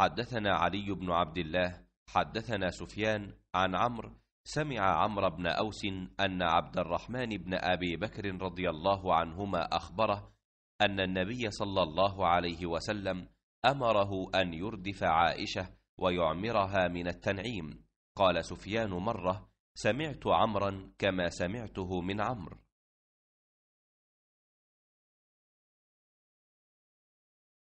حدثنا علي بن عبد الله حدثنا سفيان عن عمرو سمع عمرو بن أوس أن عبد الرحمن بن أبي بكر رضي الله عنهما أخبره أن النبي صلى الله عليه وسلم أمره أن يردف عائشة ويعمرها من التنعيم قال سفيان مرة سمعت عمرا كما سمعته من عمرو